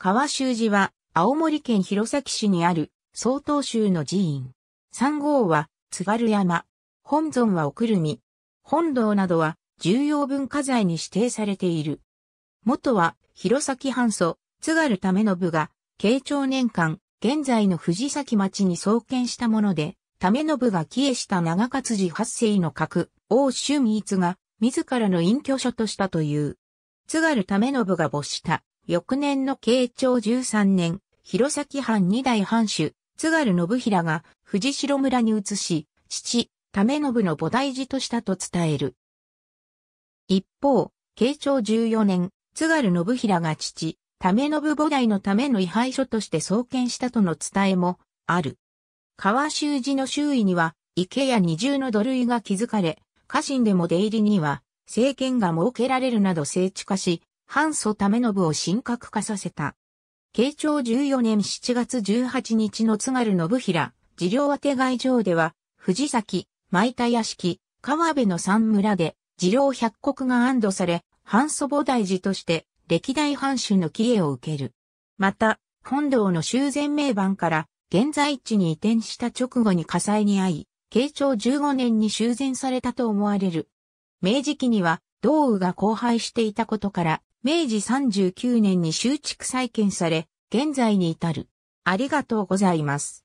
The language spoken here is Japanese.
川修寺は、青森県弘前市にある、曹洞宗の寺院。三号は、津軽山。本尊はおくるみ。本堂などは、重要文化財に指定されている。元は、弘前藩祖、津軽為信が、慶長年間、現在の藤崎町に創建したもので、為信が帰依した長勝寺八世の格、王俊一が、自らの隠居所としたという。津軽為信が没した翌年の慶長13年、弘前藩二代藩主、津軽信平が藤代村に移し、父、為信の菩提寺としたと伝える。一方、慶長14年、津軽信平が父、為信菩提のための位牌所として創建したとの伝えもある。川修寺の周囲には池や二重の土塁が築かれ、家臣でも出入りには、政権が設けられるなど聖地化し、半祖為信を神格化させた。慶長14年7月18日の津軽信平、寺療当て外場では、藤崎、舞田屋敷、川辺の三村で、寺療百国が安堵され、半祖母大寺として、歴代藩主の帰依を受ける。また、本堂の修繕名板から、現在地に移転した直後に火災に遭い、慶長15年に修繕されたと思われる。明治期には、道雨が荒廃していたことから、明治39年に修築再建され、現在に至る。ありがとうございます。